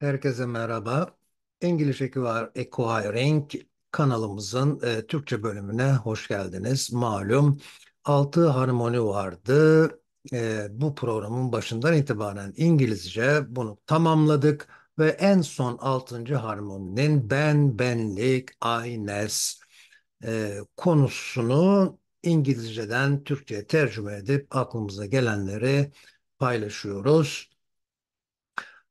Herkese merhaba. İngiliz Acquiring kanalımızın e, Türkçe bölümüne hoş geldiniz. Malum 6 harmoni vardı. E, bu programın başından itibaren İngilizce bunu tamamladık ve en son 6. harmoninin ben, benlik, I, ness e, konusunu İngilizceden Türkçe'ye tercüme edip aklımıza gelenleri paylaşıyoruz.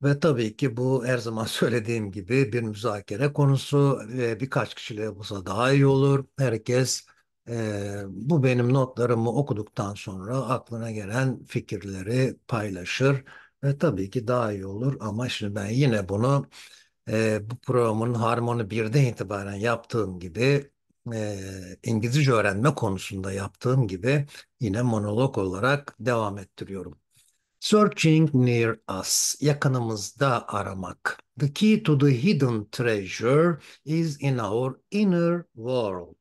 Ve tabii ki bu her zaman söylediğim gibi bir müzakere konusu ve birkaç kişiyle olsa daha iyi olur. Herkes e, bu benim notlarımı okuduktan sonra aklına gelen fikirleri paylaşır. Ve tabii ki daha iyi olur ama şimdi ben yine bunu e, bu programın Harmoni 1'den itibaren yaptığım gibi e, İngilizce öğrenme konusunda yaptığım gibi yine monolog olarak devam ettiriyorum. Searching near us, yakınımızda aramak. The key to the hidden treasure is in our inner world.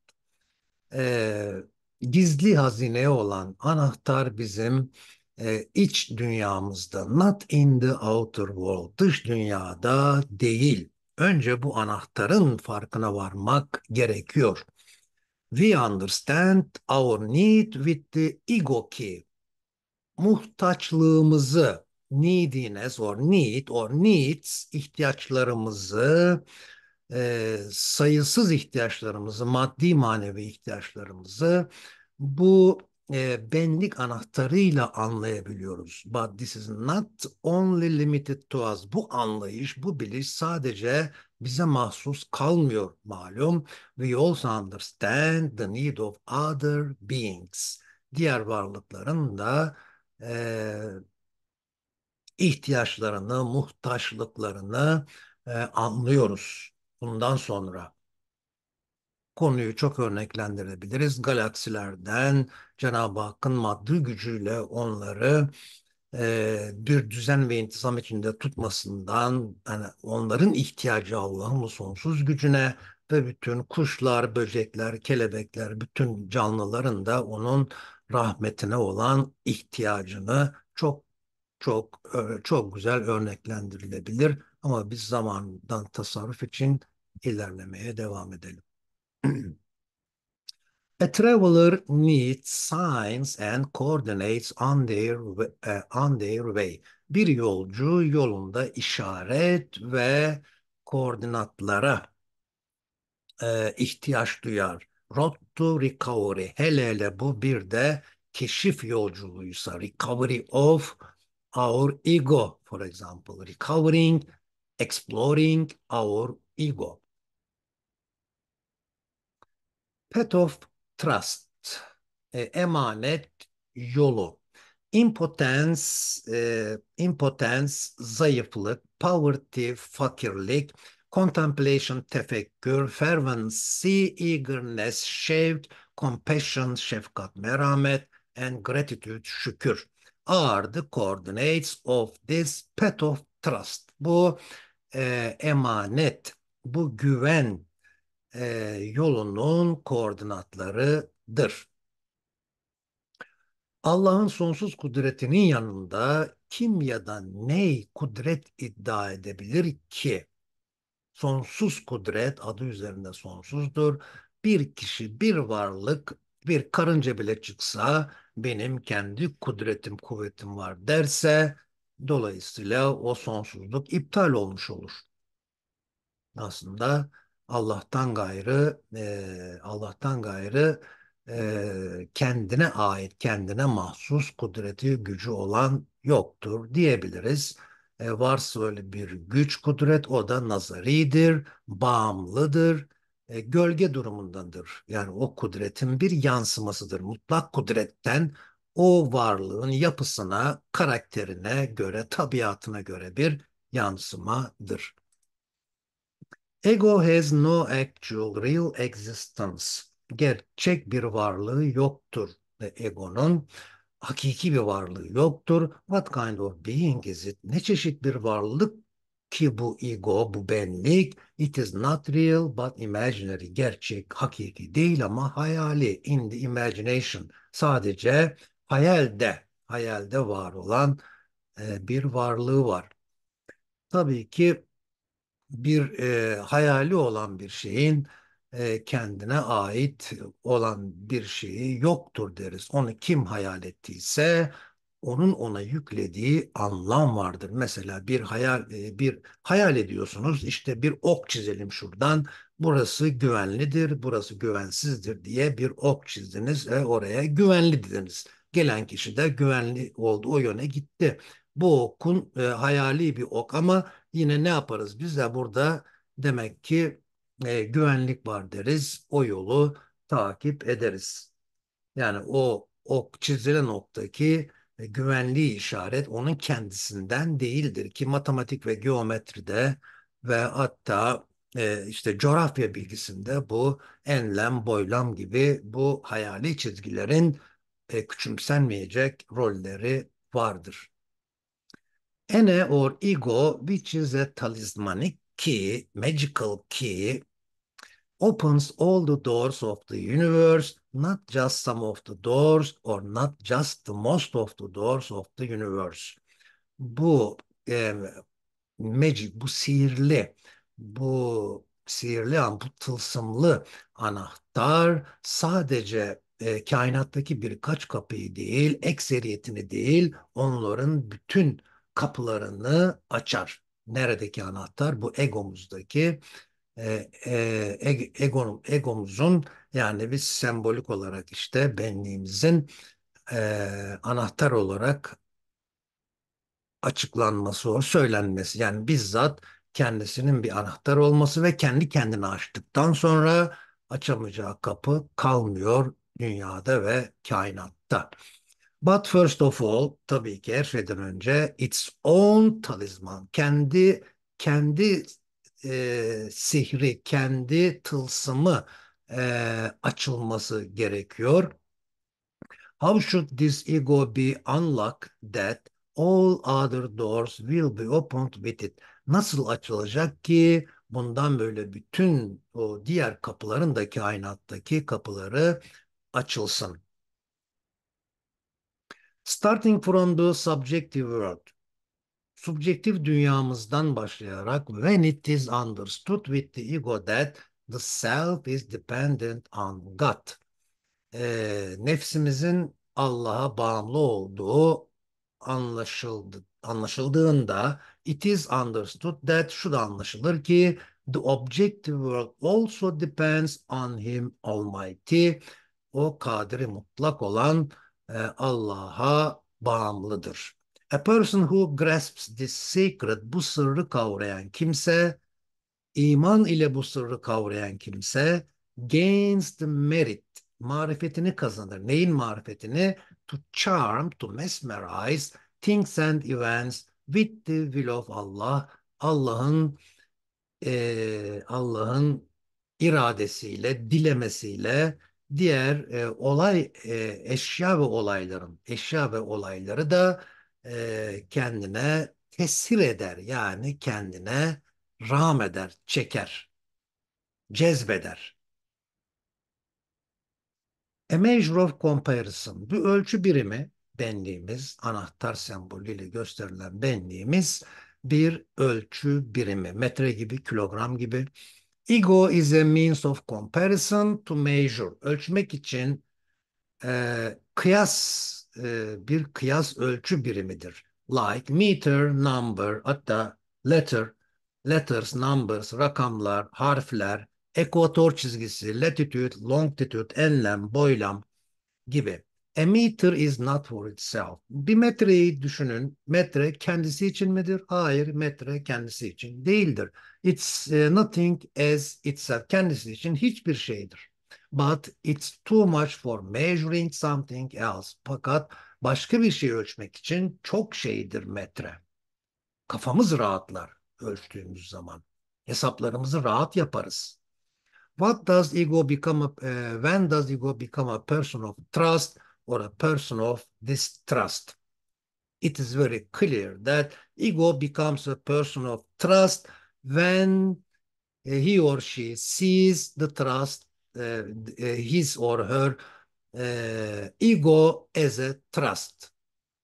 Ee, gizli hazine olan anahtar bizim e, iç dünyamızda. Not in the outer world, dış dünyada değil. Önce bu anahtarın farkına varmak gerekiyor. We understand our need with the ego key muhtaçlığımızı neediness or need or needs ihtiyaçlarımızı e, sayısız ihtiyaçlarımızı maddi manevi ihtiyaçlarımızı bu e, benlik anahtarıyla anlayabiliyoruz. But this is not only limited to us. Bu anlayış, bu biliş sadece bize mahsus kalmıyor malum. We also understand the need of other beings. Diğer varlıkların da e, ihtiyaçlarını, muhtaçlıklarını e, anlıyoruz bundan sonra. Konuyu çok örneklendirebiliriz. Galaksilerden Cenab-ı Hakk'ın maddi gücüyle onları e, bir düzen ve intizam içinde tutmasından, yani onların ihtiyacı Allah'ın bu sonsuz gücüne ve bütün kuşlar, böcekler, kelebekler, bütün canlıların da onun rahmetine olan ihtiyacını çok çok e, çok güzel örneklendirilebilir. Ama biz zamandan tasarruf için ilerlemeye devam edelim. A traveler needs signs and coordinates on their e, on their way. Bir yolcu yolunda işaret ve koordinatlara e, ihtiyaç duyar. Road to recovery. Hele hele bu bir de keşif yolculuğuysa recovery of our ego for example. Recovering, exploring our ego. Path of trust. E, emanet yolu. Impotence, e, impotence, zayıflık, poverty, fakirlik, contemplation, tefekkür, fervency, eagerness, shaved, compassion, şefkat, merhamet and gratitude, şükür are the coordinates of this path of trust. Bu e, emanet, bu güven e, yolunun koordinatlarıdır. Allah'ın sonsuz kudretinin yanında kim ya da ney kudret iddia edebilir ki? sonsuz kudret adı üzerinde sonsuzdur. Bir kişi, bir varlık, bir karınca bile çıksa benim kendi kudretim, kuvvetim var derse dolayısıyla o sonsuzluk iptal olmuş olur. Aslında Allah'tan gayrı e, Allah'tan gayrı e, kendine ait, kendine mahsus kudreti, gücü olan yoktur diyebiliriz e, varsa öyle bir güç kudret o da nazaridir, bağımlıdır, e, gölge durumundandır. Yani o kudretin bir yansımasıdır. Mutlak kudretten o varlığın yapısına, karakterine göre, tabiatına göre bir yansımadır. Ego has no actual real existence. Gerçek bir varlığı yoktur e, egonun hakiki bir varlığı yoktur. What kind of being is it? Ne çeşit bir varlık ki bu ego, bu benlik. It is not real but imaginary. Gerçek, hakiki değil ama hayali. In the imagination. Sadece hayalde, hayalde var olan e, bir varlığı var. Tabii ki bir e, hayali olan bir şeyin e, kendine ait olan bir şeyi yoktur deriz. Onu kim hayal ettiyse onun ona yüklediği anlam vardır. Mesela bir hayal e, bir hayal ediyorsunuz işte bir ok çizelim şuradan. Burası güvenlidir, burası güvensizdir diye bir ok çizdiniz ve oraya güvenli dediniz. Gelen kişi de güvenli oldu o yöne gitti. Bu okun e, hayali bir ok ama yine ne yaparız biz de burada demek ki e, güvenlik var deriz. O yolu takip ederiz. Yani o ok çizilen noktaki e, güvenliği işaret onun kendisinden değildir ki matematik ve geometride ve hatta e, işte coğrafya bilgisinde bu enlem, boylam gibi bu hayali çizgilerin e, küçümsenmeyecek rolleri vardır. Ene or ego which is a talismanic key, magical key opens all the doors of the universe, not just some of the doors or not just the most of the doors of the universe. Bu e, magic, bu sihirli, bu sihirli, bu tılsımlı anahtar sadece e, kainattaki birkaç kapıyı değil, ekseriyetini değil, onların bütün kapılarını açar. Neredeki anahtar? Bu egomuzdaki e, e, egomuzun yani biz sembolik olarak işte benliğimizin e, anahtar olarak açıklanması o söylenmesi yani bizzat kendisinin bir anahtar olması ve kendi kendini açtıktan sonra açamayacağı kapı kalmıyor dünyada ve kainatta. But first of all tabii ki her şeyden önce its own talisman kendi kendi e, sihri, kendi tılsımı e, açılması gerekiyor. How should this ego be unlocked that all other doors will be opened with it? Nasıl açılacak ki bundan böyle bütün o diğer kapıların da kainattaki kapıları açılsın? Starting from the subjective world subjektif dünyamızdan başlayarak when it is understood with the ego that the self is dependent on God. E, nefsimizin Allah'a bağımlı olduğu anlaşıldı, anlaşıldığında it is understood that şu da anlaşılır ki the objective world also depends on him almighty. O kadiri mutlak olan e, Allah'a bağımlıdır. A person who grasps this secret, bu sırrı kavrayan kimse, iman ile bu sırrı kavrayan kimse, gains the merit, marifetini kazanır. Neyin marifetini? To charm, to mesmerize things and events with the will of Allah. Allah'ın e, Allah'ın iradesiyle, dilemesiyle diğer e, olay e, eşya ve olayların, eşya ve olayları da e, kendine tesir eder yani kendine rağm eder, çeker, cezbeder. A measure of comparison, bir ölçü birimi benliğimiz, anahtar sembolüyle gösterilen benliğimiz bir ölçü birimi. Metre gibi, kilogram gibi. Ego is a means of comparison to measure. Ölçmek için e, kıyas e, bir kıyas ölçü birimidir. Like, meter, number, hatta letter, letters, numbers, rakamlar, harfler, ekvator çizgisi, latitude, longitude, enlem, boylam gibi. A meter is not for itself. Bir metreyi düşünün. Metre kendisi için midir? Hayır, metre kendisi için değildir. It's e, nothing as itself. Kendisi için hiçbir şeydir. But it's too much for measuring something else. Fakat başka bir şey ölçmek için çok şeydir metre. Kafamız rahatlar ölçtüğümüz zaman. Hesaplarımızı rahat yaparız. What does ego become a, e, when does ego become a person of trust or a person of distrust? It is very clear that ego becomes a person of trust when he or she sees the trust Uh, uh, his or her uh, ego as a trust.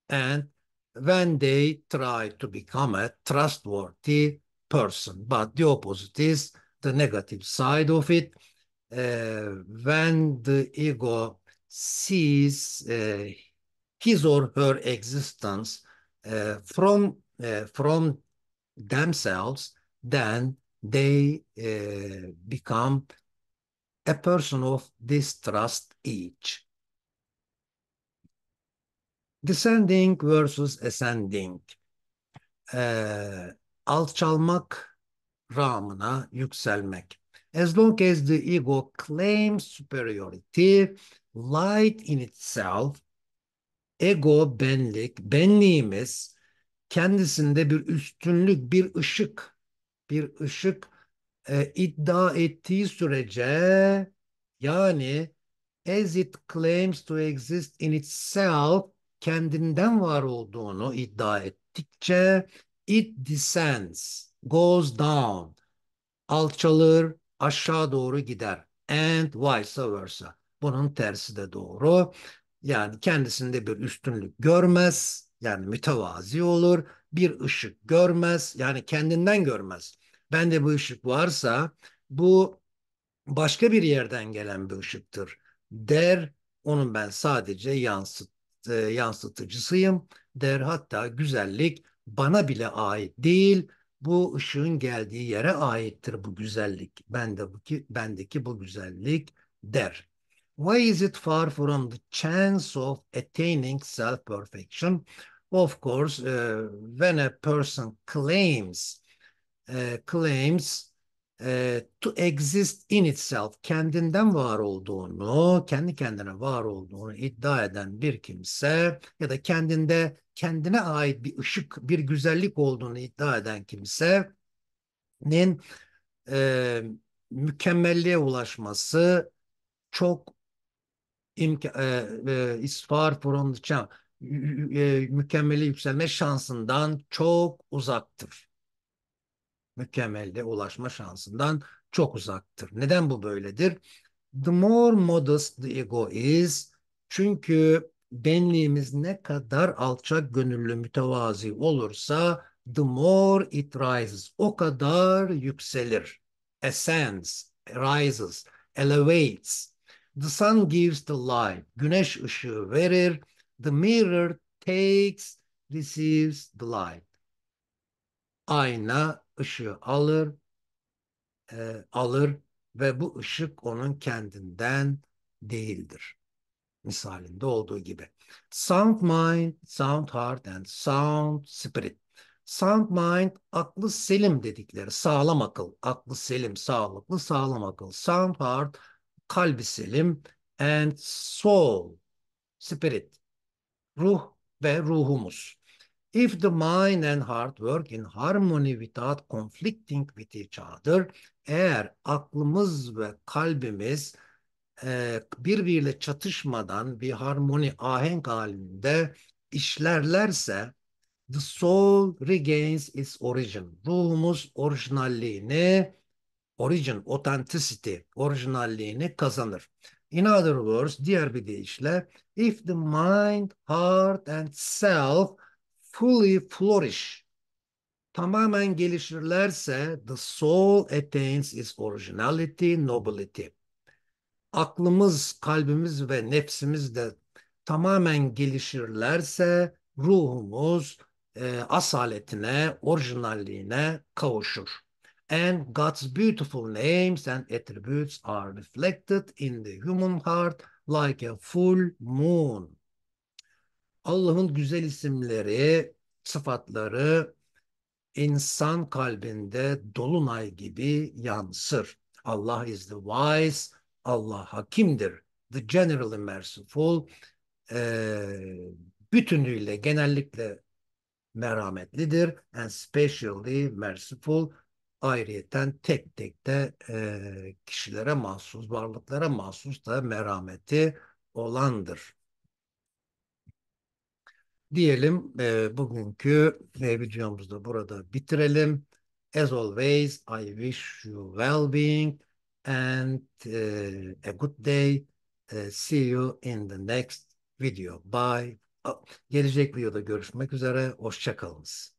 And when they try to become a trustworthy person, but the opposite is the negative side of it. when the ego sees his or her existence uh, from uh, from themselves, then they uh, become a person of distrust each. Descending versus ascending. Ee, alçalmak rağmına yükselmek. As long as the ego claims superiority, light in itself, ego benlik, benliğimiz kendisinde bir üstünlük, bir ışık, bir ışık e, iddia ettiği sürece yani as it claims to exist in itself kendinden var olduğunu iddia ettikçe it descends, goes down, alçalır, aşağı doğru gider and vice versa. Bunun tersi de doğru. Yani kendisinde bir üstünlük görmez, yani mütevazi olur. Bir ışık görmez, yani kendinden görmez. Ben de bu ışık varsa bu başka bir yerden gelen bir ışıktır der. Onun ben sadece yansıt, e, yansıtıcısıyım der. Hatta güzellik bana bile ait değil. Bu ışığın geldiği yere aittir bu güzellik. Ben de bu ki, bendeki bu güzellik der. Why is it far from the chance of attaining self-perfection? Of course, uh, when a person claims e, claims e, to exist in itself kendinden var olduğunu, kendi kendine var olduğunu iddia eden bir kimse ya da kendinde kendine ait bir ışık, bir güzellik olduğunu iddia eden kimsenin e, mükemmelliğe ulaşması çok imka, e, e, is far e, mükemmeli yükselme şansından çok uzaktır mükemmelde ulaşma şansından çok uzaktır. Neden bu böyledir? The more modest the ego is, çünkü benliğimiz ne kadar alçak gönüllü mütevazi olursa the more it rises, o kadar yükselir. Ascends, rises, elevates. The sun gives the light, güneş ışığı verir. The mirror takes, receives the light. Ayna ışığı alır, e, alır ve bu ışık onun kendinden değildir. Misalinde olduğu gibi. Sound mind, sound heart and sound spirit. Sound mind, aklı selim dedikleri, sağlam akıl, aklı selim, sağlıklı, sağlam akıl. Sound heart, kalbi selim and soul, spirit, ruh ve ruhumuz. If the mind and heart work in harmony without conflicting with each other, eğer aklımız ve kalbimiz e, birbiriyle çatışmadan bir harmoni ahenk halinde işlerlerse, the soul regains its origin. Ruhumuz orijinalliğini, origin, authenticity, orijinalliğini kazanır. In other words, diğer bir deyişle, if the mind, heart and self fully flourish, tamamen gelişirlerse the soul attains its originality, nobility. Aklımız, kalbimiz ve nefsimiz de tamamen gelişirlerse ruhumuz e, asaletine, orijinalliğine kavuşur. And God's beautiful names and attributes are reflected in the human heart like a full moon. Allah'ın güzel isimleri, sıfatları insan kalbinde dolunay gibi yansır. Allah is the wise, Allah hakimdir. The generally merciful, e, bütünüyle, genellikle merhametlidir. And specially merciful, ayrıyeten tek tek de e, kişilere mahsus, varlıklara mahsus da merhameti olandır diyelim e, bugünkü e, videomuzu da burada bitirelim. As always, I wish you well-being and uh, a good day. Uh, see you in the next video. Bye. Oh, gelecek videoda görüşmek üzere. Hoşçakalınız.